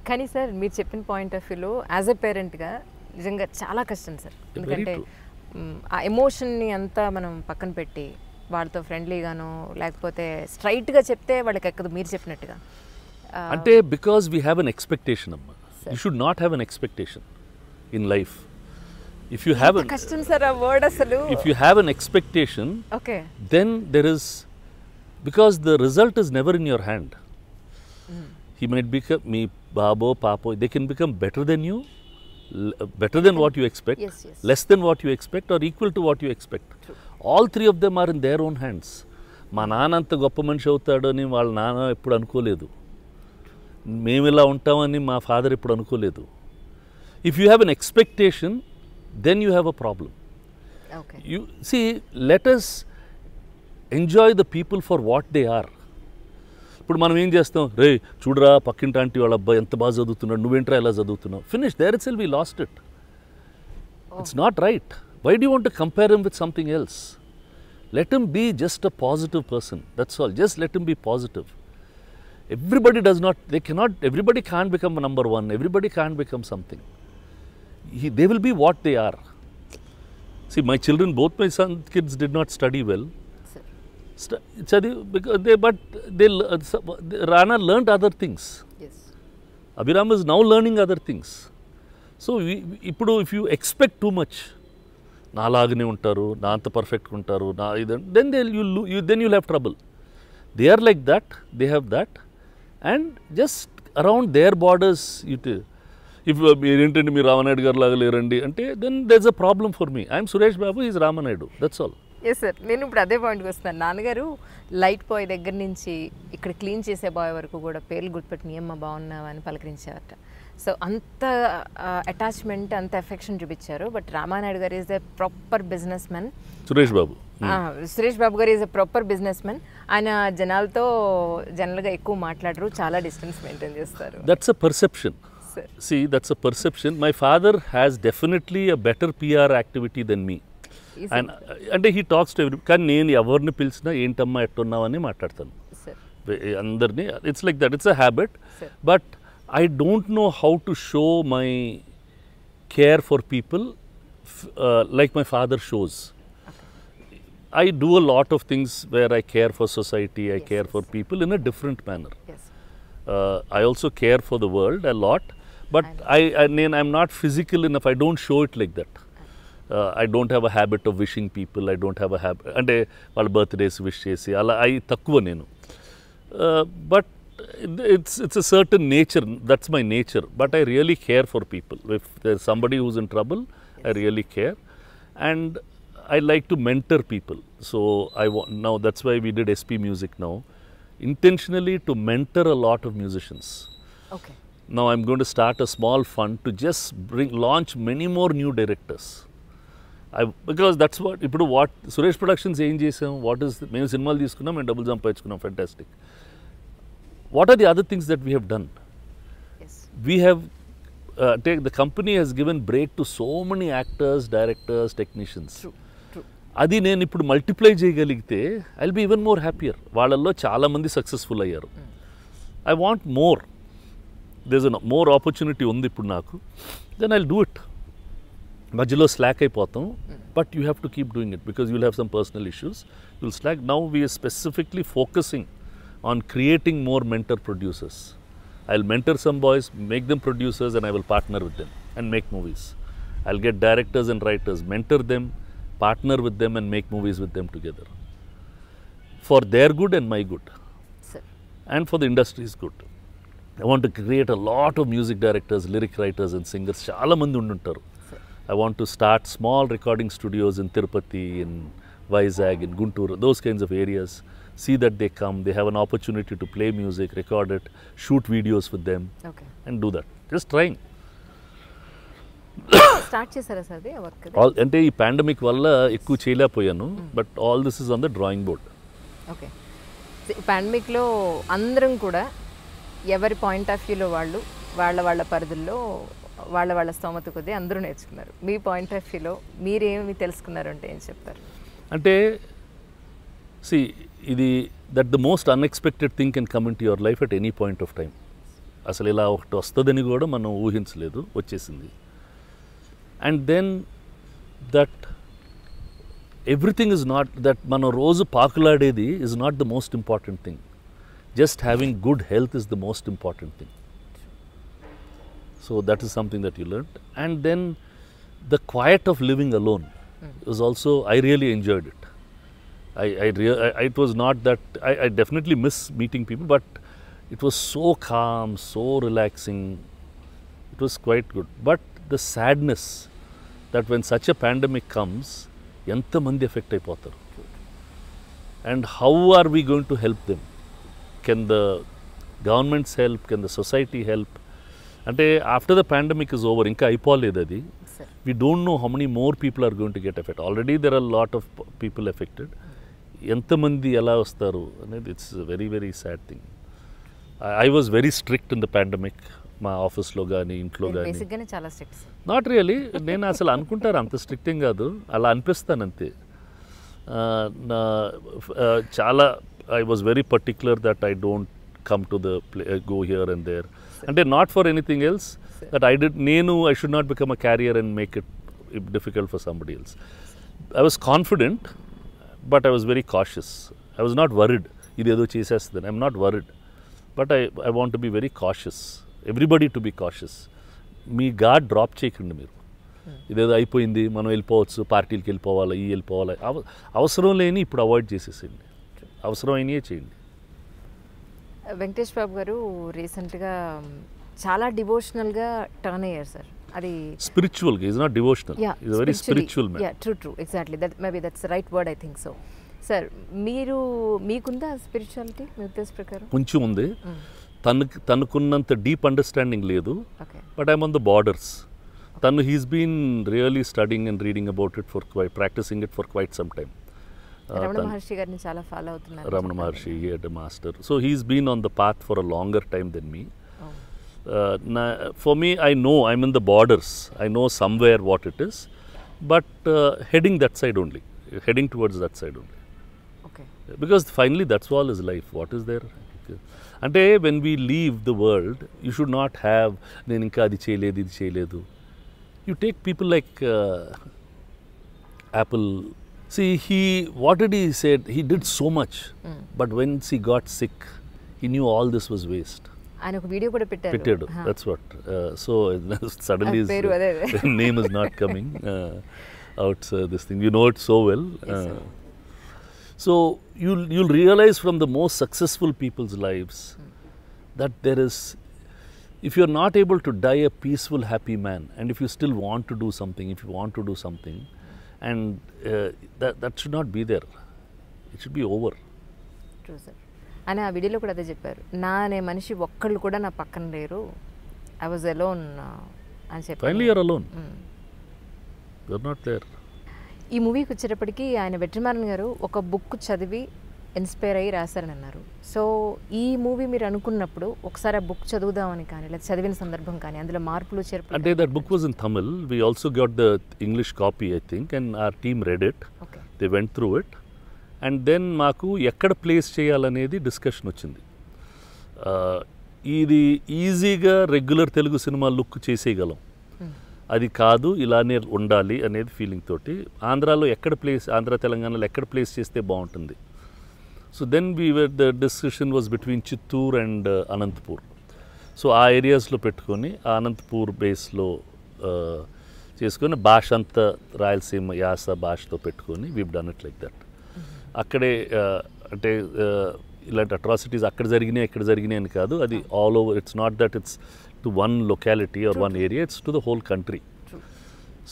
కానీ సార్ మీరు చెప్పిన పాయింట్ ఆఫ్ వ్యూలో యాజ్ ఎ పేరెంట్గా నిజంగా చాలా కష్టం సార్ ఎందుకంటే ఆ ఎమోషన్ని అంతా మనం పక్కన పెట్టి వాళ్ళతో ఫ్రెండ్లీగాను లేకపోతే స్ట్రైట్గా చెప్తే వాళ్ళకి ఎక్కదు మీరు చెప్పినట్టుగా అంటే because we have an expectation అమ్మా you should not have an expectation in life if you have కష్టం సార్ ఆ వర్డ్ అసలు if you have an expectation okay then there is because the result is never in your hand he might become మీ బాబో పాపో they can become better than you better than what you expect, less than what you expect, or equal to what you expect. All three of them are in their own hands. Mananantha Gopaman Shautadani Val Nana Pudankoledu. Mimila Untavani, my father Pudankoledu. If you have an expectation, then you have a problem. You see, let us enjoy the people for what they are. ఇప్పుడు మనం ఏం చేస్తాం రే చూడరా పక్కింటాంటి వాళ్ళ అబ్బాయి ఎంత బాగా చదువుతున్నాడు నువ్వేంట్రా ఎలా చదువుతున్నావు finish there itself we lost it it's not right why do want compare him with something else let him be just a positive person that's all just let him be positive everybody does not they cannot everybody can become number one everybody can become something they will be what they are See, my children, both my son kids did not study well. Chadi, they, but uh, uh, they, Rana learnt other things. Yes. Abhiram is now learning other things. So ఇప్పుడు if you expect too much నాలాగనే ఉంటారు నా అంత పర్ఫెక్ట్గా ఉంటారు నా ఇది then they you you then you have trouble they are like that they have that and just around their borders it if మీరేంటంటే మీరు రామనాయుడు గారు లాగా లేరండి అంటే then there is a problem for me I'm Suresh Babu is Ramanaidu that's all yes sir నేను ఇప్పుడు అదే పాయింట్కి వస్తున్నాను నాన్నగారు లైట్ బాయ్ దగ్గర నుంచి ఇక్కడ క్లీన్ చేసే బాయ్ వరకు కూడా పేర్లు గుర్తుపెట్టిన ఏమ్మా బాగున్నావా అని పలకరించారట సో అంత అటాచ్మెంట్ అంత ఎఫెక్షన్ చూపించారు but Ramanaidu garu is a proper business men Suresh Babu Suresh Babu garu is a proper business men ఆయన జనాలతో జనరల్గా ఎక్కువ మాట్లాడరు చాలా డిస్టెన్స్ మెయింటైన్ చేస్తారు that's a perception see that's a perception my father has definitely a better PR activity then me ఆయన అంటే హీ టాక్స్ టు ఎవ్రీ కానీ నేను ఎవరిని పిలిచినా ఏంటమ్మా ఎట్టున్నావని మాట్లాడతాను అందరినీ it's like that it's a habit but I don't know how to show my care for people like my father shows I do a lot of things where I care for society I care for people in a different manner I also care for the world I lot but I నేను I'm not physical in I don't show it like that I don't have a habit of wishing people I don't have a habit అంటే వాళ్ళ birthdays wish చేసి అలా అవి తక్కువ నేను but it's it's a certain nature that's my nature but I really care for people if there somebody who's in trouble I really care and I like to mentor people so I now that's why we did SP music now intentionally to mentor a lot of musicians. Okay. Now I'm going to start a small fund to just bring launch many more new directors. Because that's what ఇప్పుడు what Suresh productions ఏం చేసాం what is మేము సినిమాలు తీసుకున్నాం మేము డబ్బులు సంపాదించుకున్నాం fantastic what are the other things that we have done we have take the company has given break to so many actors directors technicians అది నేను ఇప్పుడు మల్టిప్లై చేయగలిగితే I be even more happier వాళ్ళల్లో చాలామంది సక్సెస్ఫుల్ అయ్యారు I want more these more opportunity ఉంది ఇప్పుడు నాకు దెన్ ఐ డూ ఇట్ మధ్యలో స్లాక్ అయిపోతాం but you have to keep doing it because you'll have some personal issues you'll slack now we specifically focusing on creating more mentor producers I will mentor some boys make them producers and I will partner with them and make movies I will get directors and writers mentor them partner with them and make movies with them together for their good and my good and for the industry is good. I want to create a lot of music directors, lyric writers and singers చాలా మంది ఉండుంటారు I want to start small recording studios in Tirupati in Vizag in Guntur those kinds of areas see that they come they have an opportunity to play music record it shoot videos with them and do that just trying అంటే ఈ pandemic వల్ల ఎక్కువ చేయలేకపోయాను but all this is on the drawing board పాండమిక్లో అందరం కూడా ఎవరి point of వ్యూలో వాళ్ళు వాళ్ళ వాళ్ళ పరిధుల్లో వాళ్ళ వాళ్ళ స్తోమత కొద్దీ అందరూ నేర్చుకున్నారు మీ పాయింట్ ఆఫ్ వ్యూలో మీరేమి తెలుసుకున్నారు అంటే ఏం చెప్తారు అంటే సి ఇది that the most unexpected thing can come into your life at any point of time అసలు ఇలా ఒకటి వస్తుందని కూడా మనం ఊహించలేదు వచ్చేసింది and then that everything is not that మనం రోజు పాకులాడేది is not the most important thing just having good health is the most important thing So that is something that you learned. And then the quiet of living alone mm. was also, I really enjoyed it. I, I, I it was not that, I, I definitely miss meeting people, but it was so calm, so relaxing. It was quite good. But the sadness that when such a pandemic comes, ఎంతమంది affect అయిపోతారు and how are we going to help them can the governments help can the society help అంటే after the pandemic is over ఇంకా అయిపోలేదు అది we don't know how many more people are going to get affect already there are lot of people affected ఎంతమంది ఎలా వస్తారు అనేది it's very very sad thing I was very strict in the pandemic మా ఆఫీస్లో కానీ ఇంట్లో కానీ చాలా స్ట్రిక్ట్ నాట్ రియలీ నేను అసలు అనుకుంటారు అంత స్ట్రిక్ట్ ఏం కాదు అలా అనిపిస్తాను అంతే నా చాలా I was very particular that I don't come to the play go here and there అంటే not for anything else that I డి నేను I should not become a carrier and make it difficult for somebody else I was confident but I was very cautious I was not worried ఇది ఏదో చేసేస్తుంది I'm not worried but I I want be very cautious everybody to be cautious me god drop చేయకండి మీరు hmm. ఇదేదో అయిపోయింది మనం వెళ్ళిపోవచ్చు పార్టీలకి వెళ్ళిపోవాలి ఈ వెళ్ళిపోవాలి అవసరం లేని ఇప్పుడు అవాయిడ్ చేసేసేయండి అవసరం అయినాయే చేయండి వెంకటేష్ బాబు గారు రీసెంట్గా చాలా డివోషనల్గా టర్న్ అయ్యారు సార్ అది spiritual is not devotional is very spiritual yeah true true exactly that maybe that's right word I think so sir మీరు మీకుందా స్పిరిచువాలిటీ మీ ఉద్దేశ ప్రకారం కొంచెం ఉంది hmm. తనకు తనకున్నంత డీప్ అండర్స్టాండింగ్ లేదు but I'm on the borders తను he's been really studying and reading about it for quite practicing it for quite some time Ramana Maharshi here master so he's been on the path for a longer time then me for me I know I mean the borders I know somewhere what it is but heading that side only heading towards that side only because finally that's all is life what is there అంటే when we leave the world you should not have నేను ఇంకా అది చేయలేదు ఇది చేయలేదు you take people like Apple See, he, what did he say? He did so much. Hmm. But once he got sick, he knew all this was waste. And a video could have pitted. that's what. Uh, so, suddenly his name is not coming uh, out uh, this thing. You know it so well. so, you'll, you realize from the most successful people's lives hmm. that there is, if you're not able to die a peaceful, happy man, and if you still want to do something, if you want to do something, hmm. And that that should not be there it should should over అని ఆ వీడియోలో కూడా అదే చెప్పారు నా అనే మనిషి ఒక్కళ్ళు కూడా నా పక్కన లేరు ఐ వాజ్ అలోన్ అని చెప్పి అలోన్ నాట్ దేర్ ఈ మూవీకి వచ్చేటప్పటికి ఆయన వెట్రిమారన్ గారు ఒక బుక్ చదివి ఇన్స్పైర్ అయ్యి రాశారని అన్నారు సో ఈ మూవీ మీరు అనుకున్నప్పుడు ఒకసారి ఆ బుక్ చదువుదామని కానీ లేదా చదివిన సందర్భం కానీ అందులో మార్పులు చేర్పు అంటే that book was in Tamil we also got the English copy I think and our team read it they went through it and then మాకు ఎక్కడ ప్లేస్ చేయాలనేది డిస్కషన్ వచ్చింది ఇది ఈజీగా రెగ్యులర్ తెలుగు సినిమా లుక్ చేసేయగలం hmm. అది కాదు ఇలానే ఉండాలి అనేది ఫీలింగ్ తోటి ఆంధ్రాలో ఎక్కడ ప్లేస్ ఆంధ్ర తెలంగాణలో ఎక్కడ ప్లేస్ చేస్తే బాగుంటుంది so then we were, the discussion was between Chittoor and Anantapur so ఆ ఏరియాస్లో పెట్టుకొని అనంతపూర్ బేస్లో uh, చేసుకొని భాష అంతా రాయలసీమ యాస భాషలో పెట్టుకొని we done it like that అక్కడే uh, అంటే uh, ఇలాంటి అట్రాసిటీస్ అక్కడ జరిగినాయి ఎక్కడ జరిగినాయి అని కాదు అది all over it's not that it's to one locality or one area it's to the whole country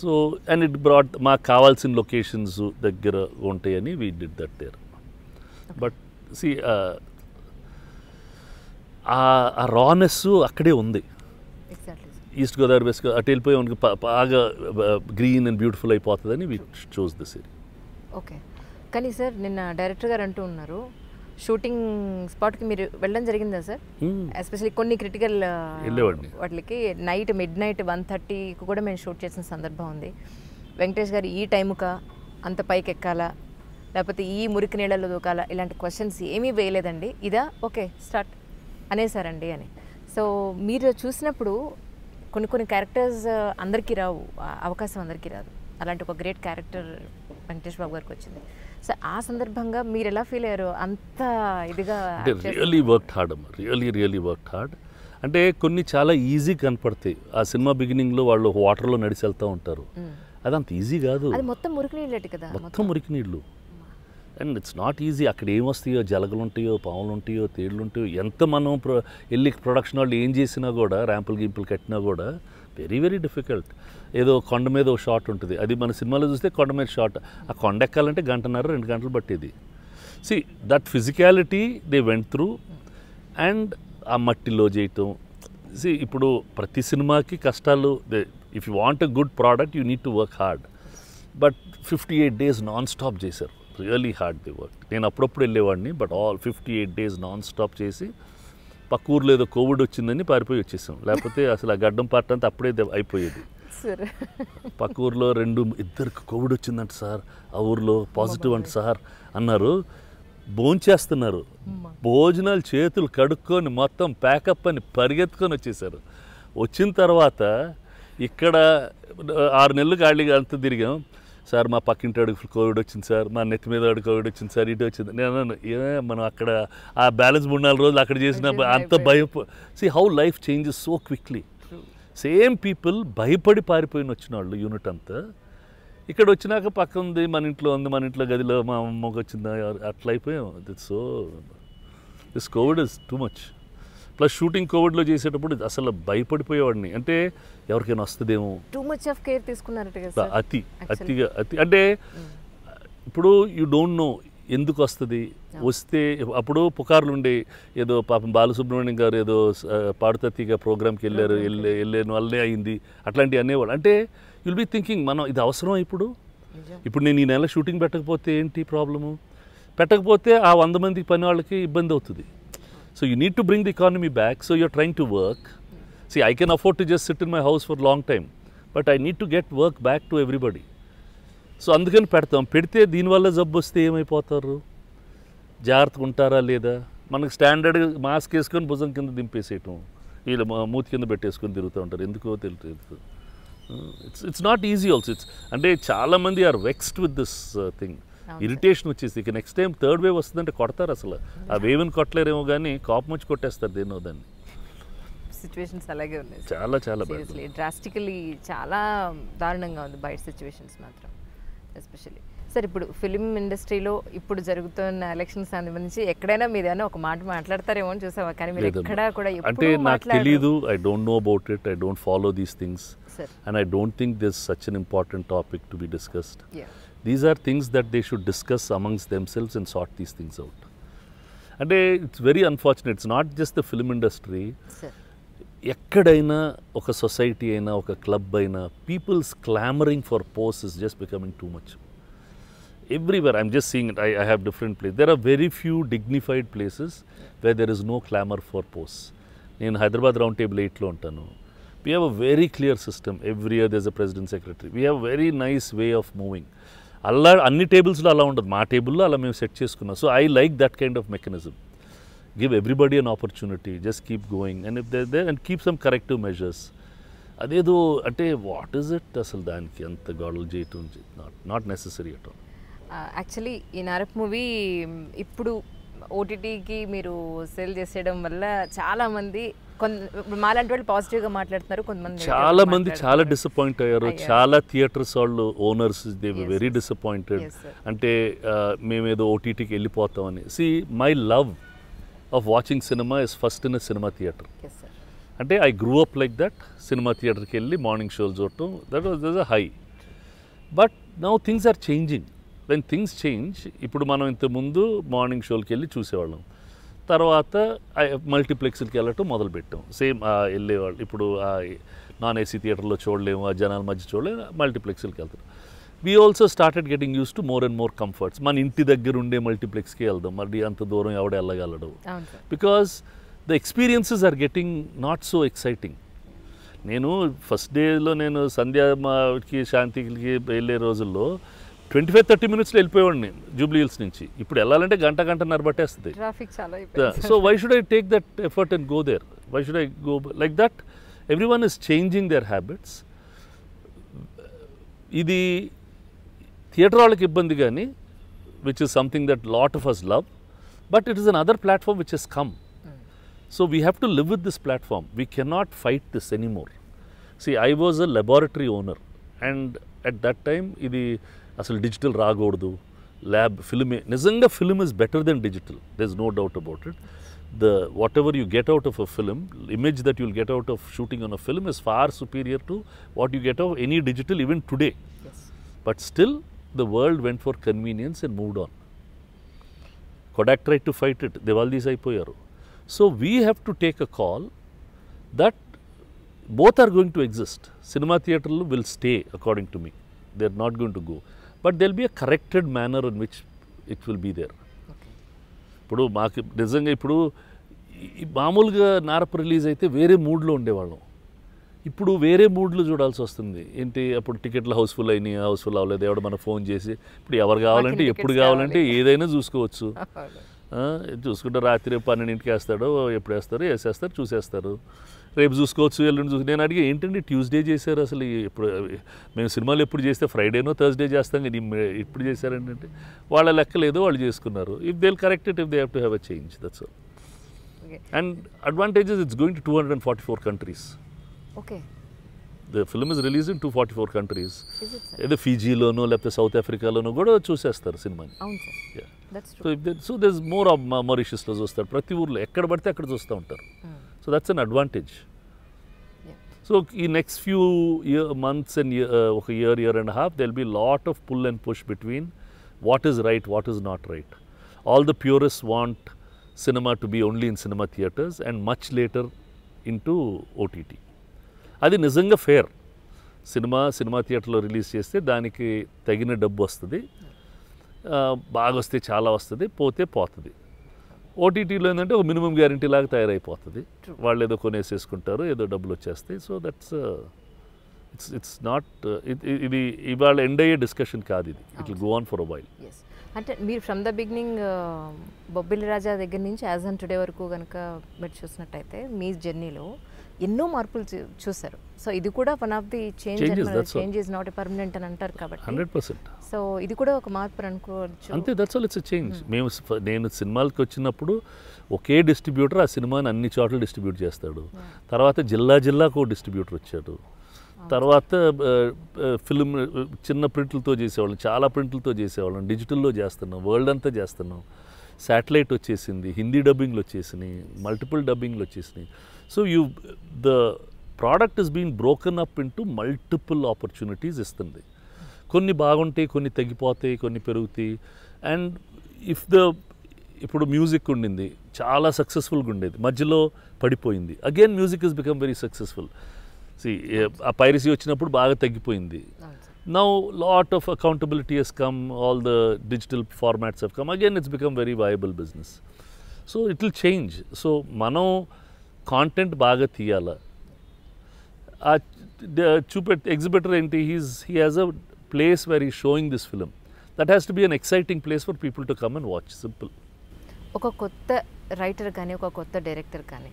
so and it broad మాకు కావాల్సిన లొకేషన్స్ దగ్గర ఉంటాయని we did that there but see uh, ఆ రానెస్ అక్కడే ఉంది ఈస్ట్ గోదావరి వెస్ట్ అటు వెళ్ళిపోయి బాగా గ్రీన్ అండ్ బ్యూటిఫుల్ అయిపోతుందని we chose the series okay కానీ సార్ నిన్న డైరెక్టర్ గారు అంటూ ఉన్నారు షూటింగ్ స్పాట్కి మీరు వెళ్ళడం జరిగిందా సార్ ఎస్పెషల్లీ hmm. కొన్ని క్రిటికల్ uh, వాటికి నైట్ మిడ్ నైట్ వన్ థర్టీకి కూడా మేము షూట్ చేసిన సందర్భం ఉంది వెంకటేష్ గారు ఈ టైముకా అంత పైకి ఎక్కాలా లేకపోతే ఈ మురికి నీళ్ళలో దూకాల ఇలాంటి క్వశ్చన్స్ ఏమీ వేయలేదండి ఇదా ఓకే స్టార్ట్ అనేసారండి అని సో మీరు చూసినప్పుడు కొన్ని కొన్ని క్యారెక్టర్స్ అందరికీ రావు అవకాశం అందరికీ రాదు అలాంటి ఒక గ్రేట్ క్యారెక్టర్ వెంకటేష్ బాబు గారికి వచ్చింది సో ఆ సందర్భంగా మీరు ఎలా ఫీల్ అయ్యారు అంత ఇదిగా రియలీ వర్క్ హార్డ్ అమ్మ రియలీ రియలీ వర్క్ హార్డ్ అంటే కొన్ని చాలా ఈజీ కనపడతాయి ఆ సినిమా బిగినింగ్లో వాళ్ళు వాటర్లో నడిచి వెళ్తూ ఉంటారు అది అంత ఈజీ కాదు మొత్తం మురికి నీళ్ళు కదా మొత్తం మురికి నీళ్ళు అండ్ ఇట్స్ నాట్ ఈజీ అక్కడ ఏమొస్తాయో జలగలు ఉంటాయో పాములు ఉంటాయో తేళ్ళు ఉంటాయో ఎంత మనం ప్రొ వెళ్ళి ప్రొడక్షన్ వాళ్ళు ఏం చేసినా కూడా ర్యాంపులు గింపులు కట్టినా కూడా వెరీ వెరీ డిఫికల్ట్ ఏదో కొండ మీద ఒక షాట్ ఉంటుంది అది మన సినిమాలో చూస్తే కొండ మీద షార్ట్ ఆ కొండ ఎక్కాలంటే గంటన్నర రెండు గంటలు పట్టేది see that physicality they went through and ఆ మట్టిలో చేయటం సి ఇప్పుడు ప్రతి సినిమాకి కష్టాలు they if you want a good product you need to work hard but fifty eight days non stop చేశారు రియలీ హార్డ్ ది వర్క్ నేను అప్పుడప్పుడు వెళ్ళేవాడిని but all fifty eight days non stop చేసి పక్క ఊర్లో ఏదో కోవిడ్ వచ్చిందని పారిపోయి వచ్చేసాం లేకపోతే అసలు ఆ గడ్డం పార్ట్ అంతా అప్పుడే అయిపోయేది పక్క ఊర్లో రెండు ఇద్దరికి కోవిడ్ వచ్చిందంట సార్ ఆ ఊర్లో పాజిటివ్ అంట సార్ అన్నారు భోంచేస్తున్నారు భోజనాలు చేతులు కడుక్కొని మొత్తం ప్యాకప్ అని పరిగెత్తుకొని వచ్చేసారు వచ్చిన తర్వాత ఇక్కడ ఆరు నెలలు గాళ్ళిగా అంత తిరిగాం సార్ మా పక్కింటాడు కోవిడ్ వచ్చింది సార్ మా నెత్తి మీద కోవిడ్ వచ్చింది సార్ ఇటు వచ్చింది నేను అన్నాను ఏ మనం అక్కడ ఆ బ్యాలెన్స్ మూడు నాలుగు రోజులు అక్కడ చేసిన అంత భయం see how life changes so quickly same people భయపడి పారిపోయిన వచ్చిన వాళ్ళు యూనిట్ అంతా ఇక్కడ వచ్చినాక పక్క ఉంది మన ఇంట్లో ఉంది మన ఇంట్లో గదిలో మా అమ్మకి వచ్చిందా అట్లా అయిపోయాం so this Covid is too much plus shooting కోవిడ్లో చేసేటప్పుడు అసలు భయపడిపోయేవాడిని అంటే ఎవరికైనా వస్తుందేమో టూ మచ్ ఆఫ్ కేర్ తీసుకున్నారట అతి అతిగా అతి అంటే hmm. ఇప్పుడు యూ డోంట్ నో ఎందుకు వస్తుంది వస్తే అప్పుడు పుకార్లు ఉండే ఏదో పాపం బాలసుబ్రహ్మణ్యం గారు ఏదో పాడుతీగా ప్రోగ్రామ్కి వెళ్ళారు వెళ్ళే వెళ్ళిన వాళ్ళే అయింది అట్లాంటివి అనేవాళ్ళు అంటే యుల్ బి థింకింగ్ మనం ఇది అవసరం ఇప్పుడు ఇప్పుడు నేను ఈ నెల షూటింగ్ పెట్టకపోతే ఏంటి ప్రాబ్లము పెట్టకపోతే ఆ వంద మంది పని వాళ్ళకి ఇబ్బంది అవుతుంది So you need to bring the economy back. So you're trying to work. See, I can afford to just sit in my house for a long time, but I need to get work back to everybody. So అందుకని పెడతాం పెడితే దీనివల్ల జబ్బు వస్తే ఏమైపోతారు జాగ్రత్తగా ఉంటారా లేదా మనకు స్టాండర్డ్ మాస్క్ వేసుకొని భుజం కింద దింపేసేయటం వీళ్ళు మూతి కింద పెట్టేసుకొని తిరుగుతూ ఉంటారు ఎందుకో తెలియదు it's it's not easy also it's అంటే చాలామంది are vexed with this thing irritation వచ్చేసి ఇక నెక్స్ట్ టైం థర్డ్ వేవ్ వస్తుందంటే కొడతారు అసలు ఆ వేవ్ని కొట్టలేరేమో కానీ కాపు వచ్చి కొట్టేస్తారు దేన్నో దాన్ని సిచ్యువేషన్స్ అలాగే ఉన్నాయి చాలా చాలా సీరియస్లీ డ్రాస్టికలీ చాలా దారుణంగా ఉంది బయట సిచ్యువేషన్స్ మాత్రం ఎస్పెషల్లీ సార్ ఇప్పుడు ఫిలిం ఇండస్ట్రీలో ఇప్పుడు జరుగుతున్న ఎలక్షన్స్ సంబంధించి ఎక్కడైనా మీరు ఏమైనా ఒక మాట మాట్లాడతారేమో అని చూసావా కానీ మీరు ఎక్కడ కూడా అంటే నాకు తెలియదు I don't know about it I don't follow these things and I don't think this such an important topic to be discussed these are things that they should discuss amongst themselves and sort these things out. And uh, it's very unfortunate, it's not just the film industry. Sir. oka society aina, oka club aina, people's clamoring for posts is just becoming too much. Everywhere, I'm just seeing it, I, have different places. There are very few dignified places where there is no clamor for posts. In Hyderabad Roundtable 8, we have a very clear system. Every year there's a president secretary. We have a very nice way of moving. అలా అన్ని టేబుల్స్లో అలా ఉండదు మా టేబుల్లో అలా మేము set చేసుకున్నాం so I like that kind of mechanism give everybody an opportunity just keep going and if they and keep some corrective measures అదేదో అంటే వాట్ ఈస్ ఇట్ అసలు దానికి అంత గొడవలు చేయటం not not necessary at all actually ఈ నరక్ movie ఇప్పుడు ఓటీటీకి మీరు సేల్ చేసేయడం వల్ల చాలామంది వాళ్ళు పాజిటివ్ గా మాట్లాడుతున్నారు కొంతమంది చాలా మంది చాలా డిసప్పాయింట్ అయ్యారు చాలా థియేటర్స్ వాళ్ళు ఓనర్స్ దే వెరీ డిసప్పాయింటెడ్ అంటే మేమేదో ఓటీటీకి వెళ్ళిపోతామని see my love of watching cinema is first in cinema theatre అంటే I grew up like that cinema థియేటర్కి వెళ్ళి మార్నింగ్ షోలు చూడటం that was thus a high but now things are changing when things change ఇప్పుడు మనం ఇంతకుముందు morning షోలకి వెళ్ళి చూసేవాళ్ళం తర్వాత మల్టీప్లెక్స్కి వెళ్ళటం మొదలుపెట్టాం సేమ్ వెళ్ళేవాళ్ళు ఇప్పుడు నాన్ ఏసీ థియేటర్లో చూడలేము ఆ జనాల మధ్య చూడలేము మల్టీప్లెక్స్కి వెళ్తాం we also started getting use to more and more comforts మన ఇంటి దగ్గర ఉండే మల్టీప్లెక్స్కి వెళ్దాం మరి అంత దూరం ఎవడ వెళ్ళగలడు because the experiences are getting not so exciting నేను ఫస్ట్ డేలో నేను సంధ్యాకి శాంతికి వెళ్ళే రోజుల్లో ట్వంటీ ఫైవ్ థర్టీ మినిట్స్లో వెళ్ళిపోయేవాడిని జూబ్లీ హిల్స్ నుంచి ఇప్పుడు వెళ్ళాలంటే గంట గంట నరబట్టేస్తుంది so why should I take that effort and go there why should I go like that every one is changing their habits ఇది థియేటర్ వాళ్ళకి ఇబ్బంది కానీ which is something that lot of us love but it is another platform which is come so we have to live with this platform we cannot fight this any more see I was a laboratory owner and at that time ఇది అసలు digital రాకూడదు lab ఫిల్మే నిజంగా film is better than digital there is no doubt about it the whatever you get out of a film image that you'll get out of shooting on a film is far superior to what you get of any digital even today but still the world went for convenience and moved on Kodak try to fight it దివాల్దీస్ అయిపోయారు so we have to take a call that both are going to exist cinema థియేటర్లు will stay according to me they are not going to go but they'll be a corrected manner in which it will be there ఇప్పుడు మాకు నిజంగా ఇప్పుడు మామూలుగా నారప్ release అయితే వేరే మూడ్లో ఉండేవాళ్ళం ఇప్పుడు వేరే మూడ్లు చూడాల్సి వస్తుంది ఏంటి అప్పుడు టికెట్లు హౌస్ఫుల్ అయినాయి హౌస్ఫుల్ అవ్వలేదు ఎవడ మనకు ఫోన్ చేసి ఇప్పుడు ఎవరు కావాలంటే ఎప్పుడు కావాలంటే ఏదైనా చూసుకోవచ్చు చూసుకుంటే రాత్రి పన్నెండింటికి వేస్తాడు ఎప్పుడు వేస్తారు వేసేస్తారు చూసేస్తారు రేపు చూసుకోవచ్చు ఎల్లుండి చూసుకో నేను అడిగా ఏంటండి ట్యూస్డే చేశారు అసలు ఎప్పుడు మేము సినిమాలు ఎప్పుడు చేస్తే ఫ్రైడేనో థర్స్డే చేస్తాం కానీ ఎప్పుడు చేశారండి అంటే వాళ్ళ లెక్క లేదో వాళ్ళు చేసుకున్నారు if they correct it if they have to have a change that's all and advantages it's going to two hundred and forty four countries okay the film is release in two forty four countries ఏదో ఫీజీలోనో లేకపోతే South ఆఫ్రికాలోనో కూడా చూసేస్తారు సినిమాని so so this more of మారిషియస్లో చూస్తారు ప్రతి ఊర్లో ఎక్కడ పడితే అక్కడ చూస్తూ ఉంటారు hmm. So that's an advantage so ఈ next few year months and ఒక year year and half they'll be lot of pull and push between what is right what is not right all the purest want cinema to be only in cinema theatres and much later into OTT అది నిజంగా fair cinema cinema థియేటర్లో release చేస్తే దానికి తగిన డబ్బు వస్తుంది బాగా వస్తే చాలా వస్తుంది పోతే పోతుంది ఓటీటీలో ఏంటంటే ఒక మినిమం గ్యారంటీ లాగా తయారైపోతుంది వాళ్ళు ఏదో కొనేసేసుకుంటారు ఏదో డబ్బులు వచ్చేస్తాయి so that's it's it's not ఇది ఇవాళ ఎండ్ అయ్యే డిస్కషన్ కాదు ఇది it will go on for a while అంటే మీరు from the beginning Bobbili Raja దగ్గర నుంచి యాజ్ అన్ టుడే వరకు కనుక మీరు చూసినట్టయితే మీ జర్నీలో ఎన్నో మార్పులు చూసారు సో ఇది కూడా one of the change change is not permanent అని అంటారు కాబట్టి హండ్రెడ్ పర్సెంట్ సో ఇది కూడా ఒక మార్పు అనుకోవచ్చు అంతే దట్స్ ఆల్ ఇట్స్ చేంజ్ మేము నేను సినిమాలకి వచ్చినప్పుడు ఒకే డిస్ట్రిబ్యూటర్ ఆ సినిమాని అన్ని చోట్ల డిస్ట్రిబ్యూట్ చేస్తాడు hmm. తర్వాత జిల్లా జిల్లాకు డిస్ట్రిబ్యూటర్ వచ్చాడు తర్వాత ఫిల్మ్ చిన్న ప్రింట్లతో చేసేవాళ్ళం చాలా ప్రింట్లతో చేసేవాళ్ళం డిజిటల్లో చేస్తున్నాం వరల్డ్ అంతా చేస్తున్నాం శాటిలైట్ వచ్చేసింది హిందీ డబ్బింగ్లు వచ్చేసినాయి మల్టిపుల్ డబ్బింగ్లు వచ్చేసినాయి so you the product is been broken up into multiple opportunities ఇస్తుంది కొన్ని బాగుంటాయి కొన్ని తగ్గిపోతాయి కొన్ని పెరుగుతాయి అండ్ ఇఫ్ ద ఇప్పుడు మ్యూజిక్ ఉండింది చాలా సక్సెస్ఫుల్గా ఉండేది మధ్యలో పడిపోయింది again music is become very successful see ఆ పైరసీ వచ్చినప్పుడు బాగా తగ్గిపోయింది now lot of accountability has come all the digital formats have come again it's become very viable business so it will change so మనం content బాగా తీయాల ఆ చూపెట్ exhibitor ఏంటి he's he has a place where ఈ showing this film that has to be an exciting place for people to come and watch simple ఒక కొత్త writer కానీ ఒక కొత్త డైరెక్టర్ కానీ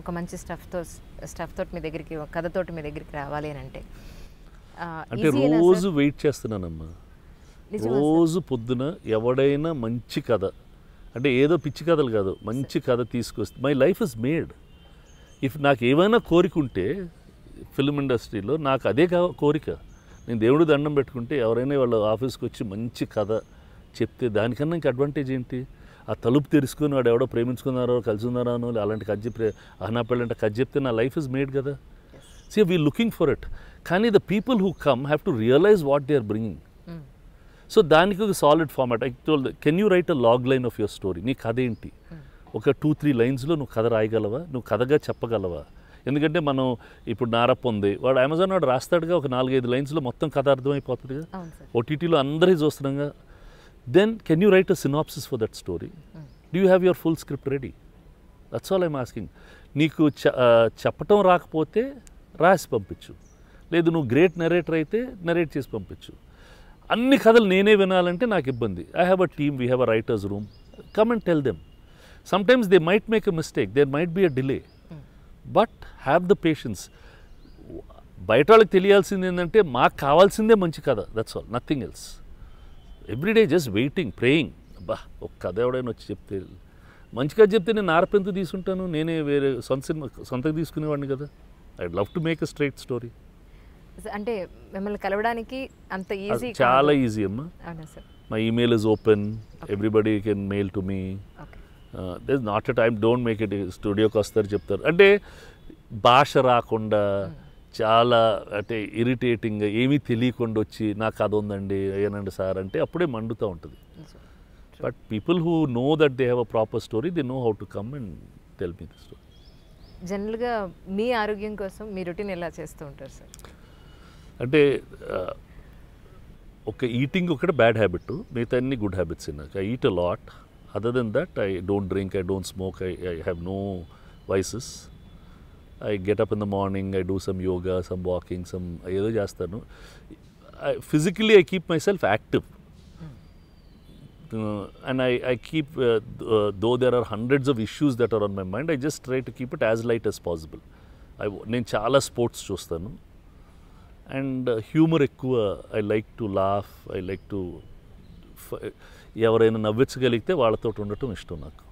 ఒక మంచి స్టఫ్తో స్టఫ్ తోటి మీ దగ్గరికి కథతోటి మీ దగ్గరికి రావాలి అని అంటే అంటే రోజు వెయిట్ చేస్తున్నానమ్మా రోజు పొద్దున ఎవడైనా మంచి కథ అంటే ఏదో పిచ్చి కథలు కాదు మంచి కథ తీసుకొస్తే my life is made if నాకు ఏమైనా కోరిక ఉంటే ఫిల్మ్ ఇండస్ట్రీలో నాకు అదే కోరిక నేను దేవుడు దండం పెట్టుకుంటే ఎవరైనా వాళ్ళ ఆఫీస్కి వచ్చి మంచి కథ చెప్తే దానికన్నా ఇంక అడ్వాంటేజ్ ఏంటి ఆ తలుపు తెరుచుకుని వాడు ఎవడో ప్రేమించుకున్నారో కలిసి ఉన్నారో అలాంటి కజ్జి చెప్పి అనాపెళ్ళి అంటే కజ్జి చెప్తే నా లైఫ్ ఇస్ మేడ్ కదా see we looking for it కానీ the people who come have to realise what they are bringing so దానికి ఒక solid format I told can you write a log line of your story నీ కథ ఏంటి hmm. ఒక two three లైన్స్లో నువ్వు కథ రాయగలవా నువ్వు కథగా చెప్పగలవా ఎందుకంటే మనం ఇప్పుడు నారప్ప ఉంది వాడు అమెజాన్ వాడు రాస్తాడుగా ఒక నాలుగైదు లైన్స్లో మొత్తం కథ అర్థమైపోతుందిగా ఓటీటీలో అందరికీ చూస్తున్నాగా then can you write a synopsis for that story? Mm. Do you have your full script that's all I'm asking నీకు చెప్పటం రాకపోతే రాసి పంపించు లేదు నువ్వు గ్రేట్ నెరేటర్ అయితే నెరేట్ చేసి పంపించు అన్ని కథలు నేనే వినాలంటే నాకు ఇబ్బంది I have a team we have a writers room come and tell them sometimes they might make a mistake there might be a delay but have the patience బయట వాళ్ళకి తెలియాల్సింది ఏంటంటే మాకు కావాల్సిందే మంచి కథ that's all nothing else everyday just waiting praying అబ్బా ఒక కథ ఎవడైనా వచ్చి చెప్తే మంచిగా చెప్తే నేను ఆర్పెంతు తీసుకుంటాను నేనే వేరే సొంత సినిమా సొంతకు తీసుకునేవాడిని కదా I love to make a straight story అంటే మిమ్మల్ని కలవడానికి అంత ఈజీ చాలా ఈజీ అమ్మా my email is open everybody can mail to me this not a time don't make it స్టూడియోకి వస్తారు చెప్తారు అంటే భాష రాకుండా hmm. చాలా అంటే ఇరిటేటింగ్గా ఏమీ తెలియకుండా వచ్చి నాకు అది ఉందండి ఏనండి సార్ అంటే అప్పుడే మండుతూ ఉంటుంది but people who know that they have a proper story they know how to come and tell me the story జనరల్గా మీ ఆరోగ్యం కోసం మీ రొటీన్ ఎలా చేస్తూ ఉంటారు సార్ అంటే ఒక ఈటింగ్ ఒకటి బ్యాడ్ హ్యాబిట్ మిగతా అన్ని గుడ్ హ్యాబిట్స్ నాకు I eat a lot other than that I don't drink I don't smoke I I have no vices I get up in the morning I do some yoga some walking some ఏదో చేస్తాను I physically I keep myself active and I I keep though there are hundreds of issues that are on my mind I just try to keep it as light as possible I నేను చాలా sports చూస్తాను and humour uh, ఎక్కువ I like to laugh I like to ఎవరైనా నవ్వించగలిగితే వాళ్ళతో ఉండటం ఇష్టం నాకు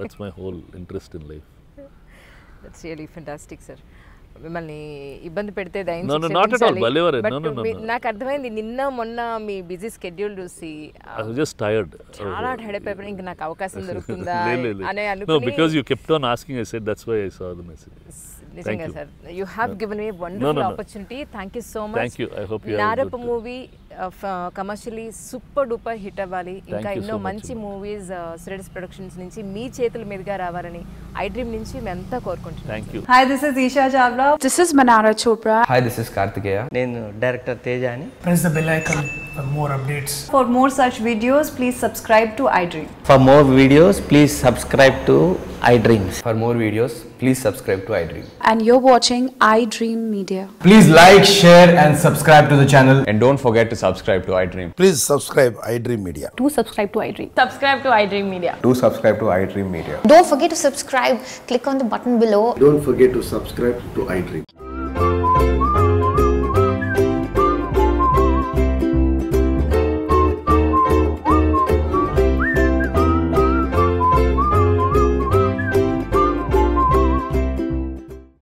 that's my whole interest in life that's really fantastic sir మిమ్మల్ని ఇబ్బంది పెడితే నాకు అర్థమైంది నిన్న మొన్న మీ బిజీ స్కెడ్యూల్ చూసి జస్ట్ చాలా టైర్డ్ అయిపోయాను ఇంకా నాకు అవకాశం దొరుకుతుందా అనే అనుకుని బికాజ్ నిజంగా sir you have given me wonderful opportunity thank you so much thank you Narappa movie commercially super duper hit అవ్వాలి ఇంకా ఎన్నో మంచి మూవీస్ సురేష్ ప్రొడక్షన్స్ నుంచి మీ చేతుల మీదుగా రావాలని ఐ డ్రీమ్ నుంచి మేమంతా కోరుకుంటున్నాం hi this is Esha Chawla this is Manara Chopra hi this is Karthikeya నేను డైరెక్టర్ తేజ అని press the bell icon for more updates for more such videos please subscribe to iDream for more videos please subscribe to iDreams for more videos please subscribe to iDream. And you're watching iDream Media. Please like, share and subscribe to the channel. And don't forget to subscribe to iDream. Please subscribe iDream Media. Do subscribe to iDream. Subscribe to iDream Media. Do subscribe to iDream Media. Don't forget to subscribe. Click on the button below. Don't forget to subscribe to iDream.